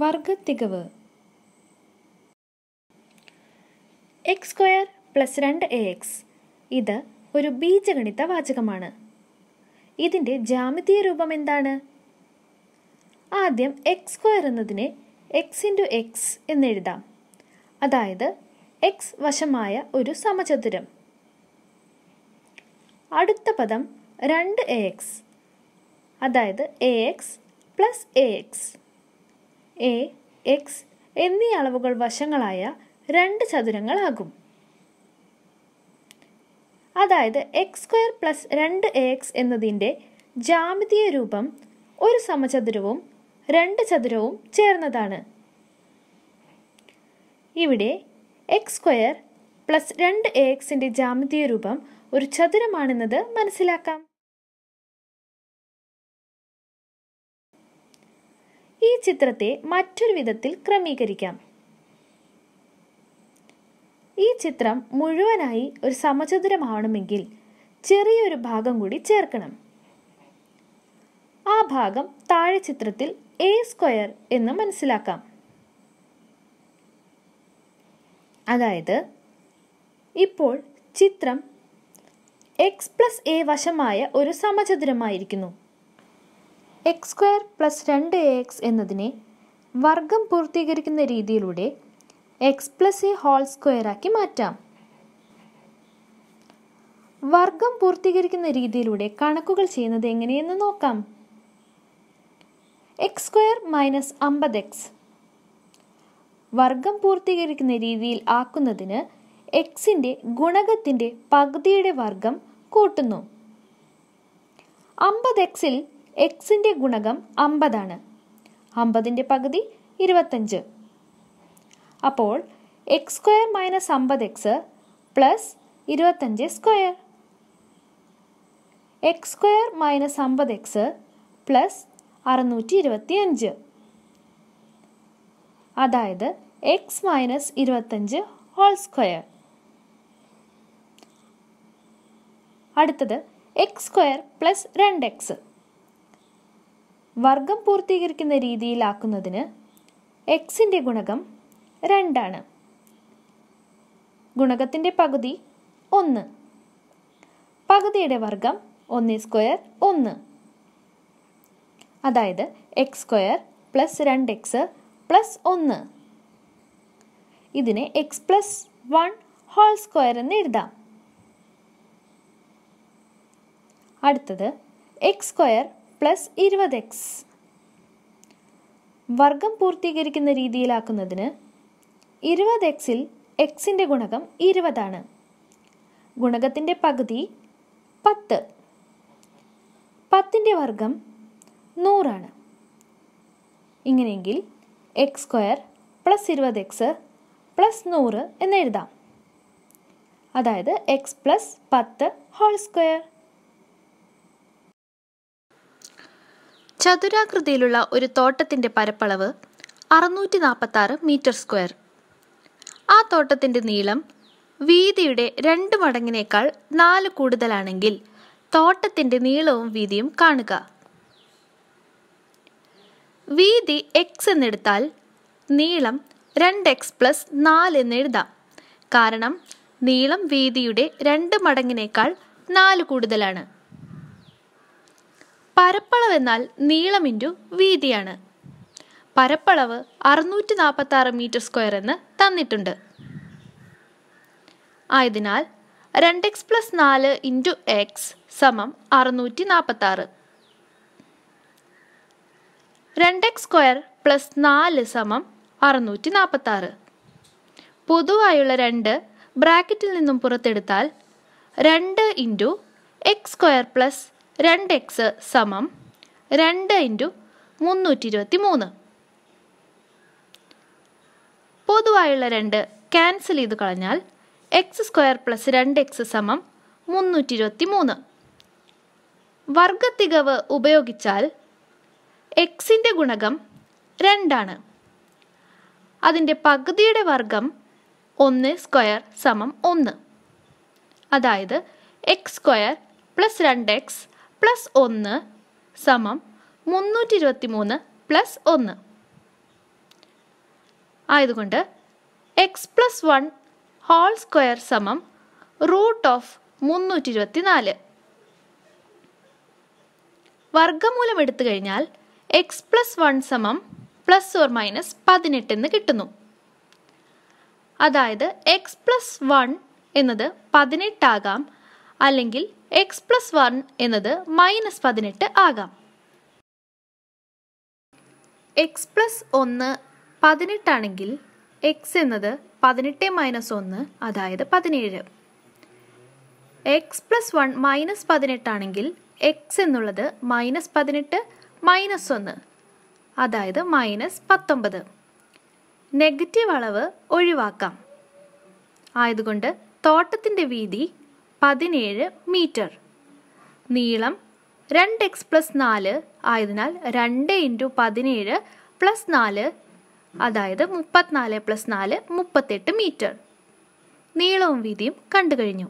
വർഗത്തികവ് x square plus രണ്ട് a x ഇത് ഒരു ബീജഗണിത വാചകമാണ് ഇതിൻ്റെ ജാമിതീയ രൂപം എന്താണ് ആദ്യം എക്സ് സ്ക്വയർ എന്നതിനെ എക്സ് ഇൻറ്റു എക്സ് എന്നെഴുതാം അതായത് എക്സ് വശമായ ഒരു സമചതുരം അടുത്ത പദം രണ്ട് എ എക്സ് അതായത് a x plus a x a x എന്നീ അളവുകൾ വശങ്ങളായ രണ്ട് ചതുരങ്ങളാകും അതായത് എക്സ് സ്ക്വയർ പ്ലസ് രണ്ട് എ എക്സ് എന്നതിൻ്റെ ജാമിതീയ രൂപം ഒരു സമചതുരവും രണ്ട് ചതുരവും ചേർന്നതാണ് ഇവിടെ എക്സ് സ്ക്വയർ പ്ലസ് രണ്ട് എ എക്സിൻ്റെ ജാമിതീയ രൂപം ഒരു ചതുരമാണെന്നത് മനസ്സിലാക്കാം ഈ ചിത്രത്തെ മറ്റൊരു വിധത്തിൽ ക്രമീകരിക്കാം ഈ ചിത്രം മുഴുവനായി ഒരു സമചതുരമാവണമെങ്കിൽ ചെറിയൊരു ഭാഗം കൂടി ചേർക്കണം ആ ഭാഗം താഴെ ചിത്രത്തിൽ എ സ്ക്വയർ എന്ന് മനസ്സിലാക്കാം അതായത് ഇപ്പോൾ ചിത്രം എക്സ് പ്ലസ് എ വശമായ ഒരു സമചതുരമായിരിക്കുന്നു എക്സ് സ്ക്വയർ പ്ലസ് രണ്ട് എ എക്സ് എന്നതിനെ വർഗം പൂർത്തീകരിക്കുന്ന രീതിയിലൂടെ എക്സ് പ്ലസ് എ ഹോൾ സ്ക്വയറാക്കി മാറ്റാം വർഗം പൂർത്തീകരിക്കുന്ന രീതിയിലൂടെ കണക്കുകൾ ചെയ്യുന്നത് എങ്ങനെയെന്ന് നോക്കാം എക്സ് സ്ക്വയർ മൈനസ് അമ്പത് എക്സ് വർഗം പൂർത്തീകരിക്കുന്ന രീതിയിൽ ആക്കുന്നതിന് എക്സിൻ്റെ ഗുണകത്തിൻ്റെ പകുതിയുടെ വർഗം കൂട്ടുന്നു അമ്പത് എക്സിൽ എക്സിൻ്റെ ഗുണകം അമ്പതാണ് അമ്പതിൻ്റെ പകുതി ഇരുപത്തഞ്ച് അപ്പോൾ എക്സ് സ്ക്വയർ മൈനസ് അമ്പത് എക്സ് പ്ലസ് ഇരുപത്തഞ്ച് സ്ക്വയർ എക്സ് സ്ക്വയർ മൈനസ് അമ്പത് എക്സ് പ്ലസ് അറുന്നൂറ്റി ഇരുപത്തി അഞ്ച് അതായത് എക്സ് മൈനസ് ഇരുപത്തഞ്ച് ഹോൾ സ്ക്വയർ അടുത്തത് എക്സ് സ്ക്വയർ പ്ലസ് രണ്ട് എക്സ് വർഗം പൂർത്തീകരിക്കുന്ന രീതിയിലാക്കുന്നതിന് എക്സിൻ്റെ ഗുണകം രണ്ടാണ് ഗുണകത്തിൻ്റെ പകുതി ഒന്ന് പകുതിയുടെ വർഗം ഒന്ന് സ്ക്വയർ ഒന്ന് അതായത് എക്സ് സ്ക്വയർ പ്ലസ് രണ്ട് എക്സ് പ്ലസ് ഒന്ന് ഇതിനെ x plus one whole square എന്ന് എഴുതാം അടുത്തത് എക്സ് സ്ക്വയർ പ്ലസ് ഇരുപത് എക്സ് വർഗം പൂർത്തീകരിക്കുന്ന രീതിയിലാക്കുന്നതിന് ഇരുപത് എക്സിൽ എക്സിൻ്റെ ഗുണകം ഇരുപതാണ് ഗുണകത്തിൻ്റെ പകുതി പത്ത് പത്തിൻ്റെ വർഗം നൂറാണ് ഇങ്ങനെയെങ്കിൽ എക്സ് സ്ക്വയർ പ്ലസ് ഇരുപത് എക്സ് പ്ലസ് നൂറ് എന്നെഴുതാം അതായത് എക്സ് പ്ലസ് പത്ത് ഹോൾ സ്ക്വയർ ചതുരാകൃതിയിലുള്ള ഒരു തോട്ടത്തിൻ്റെ പരപ്പളവ് അറുന്നൂറ്റി നാൽപ്പത്താറ് മീറ്റർ സ്ക്വയർ ആ തോട്ടത്തിൻ്റെ നീളം വീതിയുടെ രണ്ട് മടങ്ങിനേക്കാൾ നാല് കൂടുതലാണെങ്കിൽ തോട്ടത്തിൻ്റെ നീളവും വീതിയും കാണുക വീതി എക്സ് എന്നെടുത്താൽ നീളം രണ്ട് എക്സ് പ്ലസ് നാല് എന്ന് എഴുതാം കാരണം നീളം വീതിയുടെ രണ്ട് മടങ്ങിനേക്കാൾ നാല് കൂടുതലാണ് പരപ്പളവെന്നാൽ നീളം ഇൻറ്റു വീതിയാണ് പരപ്പളവ് അറുന്നൂറ്റി നാൽപ്പത്തി ആറ് മീറ്റർ സ്ക്വയർ എന്ന് തന്നിട്ടുണ്ട് ആയതിനാൽ രണ്ട് എക്സ് പ്ലസ് നാല് ഇൻറ്റു എക്സ് സമം അറുന്നൂറ്റി നാൽപ്പത്തി ആറ് രണ്ട് എക്സ് സ്ക്വയർ പ്ലസ് നാല് സമം അറുന്നൂറ്റി നാൽപ്പത്തി ആറ് പൊതുവായുള്ള രണ്ട് ബ്രാക്കറ്റിൽ നിന്നും പുറത്തെടുത്താൽ രണ്ട് ഇൻറ്റു എക്സ് സ്ക്വയർ പ്ലസ് രണ്ട് എക്സ് സമം രണ്ട് ഇൻറ്റു മുന്നൂറ്റി ഇരുപത്തി മൂന്ന് പൊതുവായുള്ള രണ്ട് ക്യാൻസൽ ചെയ്ത് കളഞ്ഞാൽ എക്സ് സ്ക്വയർ പ്ലസ് രണ്ട് എക്സ് സമം മുന്നൂറ്റി ഇരുപത്തി മൂന്ന് വർഗത്തികവ് ഉപയോഗിച്ചാൽ എക്സിൻ്റെ ഗുണകം രണ്ടാണ് അതിൻ്റെ പകുതിയുടെ വർഗം ഒന്ന് സ്ക്വയർ സമം ഒന്ന് അതായത് എക്സ് സ്ക്വയർ പ്ലസ് രണ്ട് എക്സ് പ്ലസ് ഒന്ന് സമം മുന്നൂറ്റി ഇരുപത്തി മൂന്ന് പ്ലസ് ഒന്ന് ആയതുകൊണ്ട് x plus one whole square സമം റൂട്ട് ഓഫ് മുന്നൂറ്റി ഇരുപത്തി നാല് വർഗമൂലം എടുത്തു കഴിഞ്ഞാൽ എക്സ് പ്ലസ് വൺ സമം പ്ലസ് ഓർ മൈനസ് പതിനെട്ട് എന്ന് കിട്ടുന്നു അതായത് എക്സ് പ്ലസ് വൺ എന്നത് പതിനെട്ടാകാം അല്ലെങ്കിൽ എക്സ് പ്ലസ് വൺ എന്നത് മൈനസ് പതിനെട്ട് ആകാം എക്സ് പ്ലസ് ഒന്ന് പതിനെട്ടാണെങ്കിൽ എക്സ് എന്നത് പതിനെട്ട് മൈനസ് ഒന്ന് അതായത് പതിനേഴ് എക്സ് പ്ലസ് വൺ മൈനസ് പതിനെട്ടാണെങ്കിൽ എക്സ് എന്നുള്ളത് മൈനസ് പതിനെട്ട് മൈനസ് ഒന്ന് അതായത് മൈനസ് പത്തൊമ്പത് നെഗറ്റീവ് അളവ് ഒഴിവാക്കാം ആയതുകൊണ്ട് തോട്ടത്തിൻ്റെ വീതി പതിനേഴ് മീറ്റർ നീളം രണ്ട് എക്സ് പ്ലസ് നാല് ആയതിനാൽ രണ്ട് ഇൻറ്റു പതിനേഴ് പ്ലസ് നാല് അതായത് മുപ്പത്തിനാല് പ്ലസ് നാല് മുപ്പത്തെട്ട് മീറ്റർ നീളവും വീതിയും കണ്ടു കഴിഞ്ഞു